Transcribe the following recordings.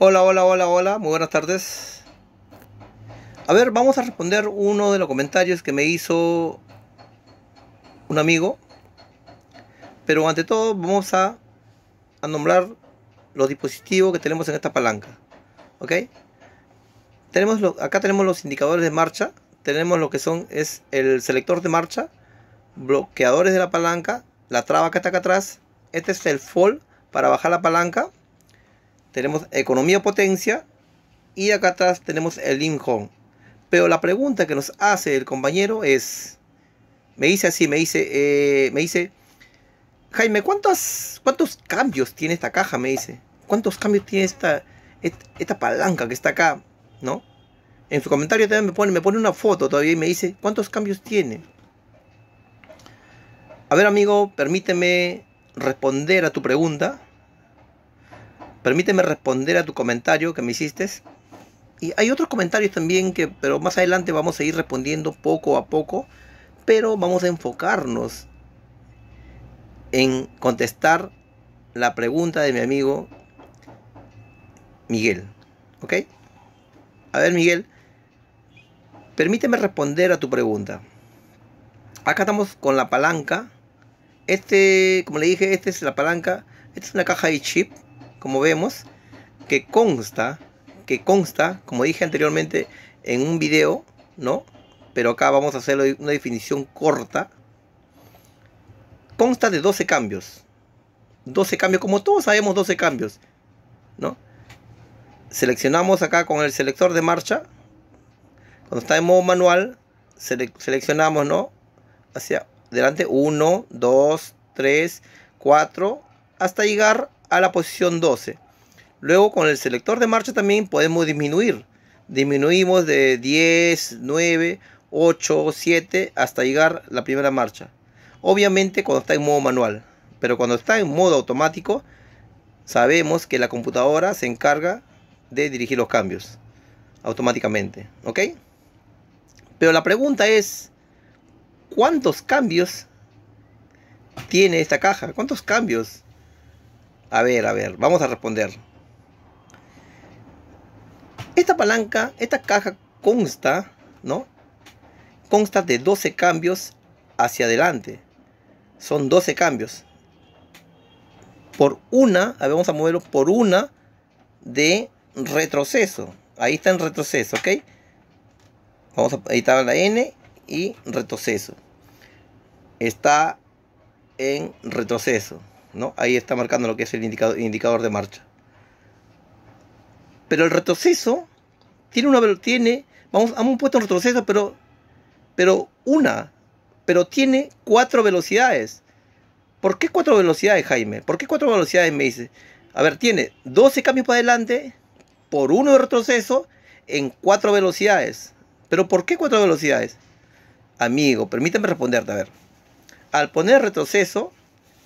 Hola, hola, hola, hola, muy buenas tardes. A ver, vamos a responder uno de los comentarios que me hizo un amigo. Pero ante todo vamos a, a nombrar los dispositivos que tenemos en esta palanca. ¿Ok? Tenemos lo, acá tenemos los indicadores de marcha. Tenemos lo que son es el selector de marcha, bloqueadores de la palanca, la traba que está acá atrás. Este es el fall para bajar la palanca tenemos economía potencia y acá atrás tenemos el Hong. Pero la pregunta que nos hace el compañero es, me dice así, me dice, eh, me dice, Jaime, ¿cuántos, ¿cuántos cambios tiene esta caja? Me dice, ¿cuántos cambios tiene esta, esta, esta palanca que está acá? ¿No? En su comentario también me pone, me pone una foto todavía y me dice, ¿cuántos cambios tiene? A ver amigo, permíteme responder a tu pregunta. Permíteme responder a tu comentario que me hiciste. Y hay otros comentarios también que, pero más adelante vamos a ir respondiendo poco a poco, pero vamos a enfocarnos en contestar la pregunta de mi amigo Miguel. ¿Ok? A ver, Miguel, permíteme responder a tu pregunta. Acá estamos con la palanca. Este, como le dije, esta es la palanca. Esta es una caja de chip como vemos, que consta, que consta, como dije anteriormente, en un video, ¿no? Pero acá vamos a hacer una definición corta. Consta de 12 cambios. 12 cambios, como todos sabemos, 12 cambios, ¿no? Seleccionamos acá con el selector de marcha. Cuando está en modo manual, seleccionamos, ¿no? Hacia delante 1, 2, 3, 4, hasta llegar a la posición 12. Luego con el selector de marcha también podemos disminuir. Disminuimos de 10, 9, 8, 7 hasta llegar la primera marcha. Obviamente cuando está en modo manual, pero cuando está en modo automático sabemos que la computadora se encarga de dirigir los cambios automáticamente, ¿ok? Pero la pregunta es, ¿cuántos cambios tiene esta caja? ¿Cuántos cambios? A ver, a ver, vamos a responder. Esta palanca, esta caja consta, ¿no? Consta de 12 cambios hacia adelante. Son 12 cambios. Por una, vamos a moverlo por una de retroceso. Ahí está en retroceso, ¿ok? Vamos a, editar la N y retroceso. Está en retroceso. Ahí está marcando lo que es el indicador, de marcha. Pero el retroceso tiene una tiene vamos hemos puesto un retroceso, pero pero una, pero tiene cuatro velocidades. ¿Por qué cuatro velocidades, Jaime? ¿Por qué cuatro velocidades? Me dice. A ver, tiene 12 cambios para adelante por uno de retroceso en cuatro velocidades. ¿Pero por qué cuatro velocidades? Amigo, permítame responderte. A ver, al poner retroceso,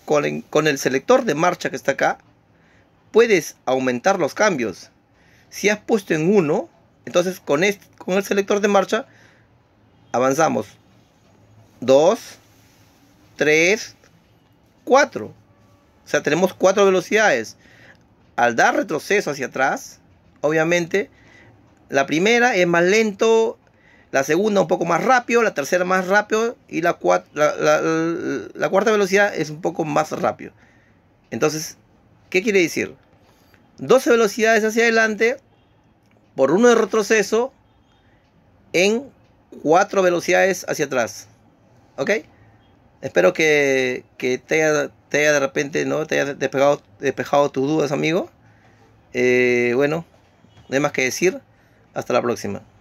con el, selector de marcha que está acá, puedes aumentar los cambios. Si has puesto en 1, entonces este, con, el selector de marcha avanzamos 2, 3, 4. O sea, tenemos cuatro velocidades. Al dar retroceso hacia atrás, obviamente, la primera es más lento la segunda un poco más rápido, la tercera más rápido y la, la, cuarta velocidad es un poco más rápido. Entonces, ¿qué quiere decir? 12 velocidades hacia adelante por uno de retroceso en 4 velocidades hacia atrás. ¿Ok? Espero que, te, haya, de repente, ¿no? Te haya despejado, despejado tus dudas, amigo. Eh, bueno, no hay más que decir. Hasta la próxima.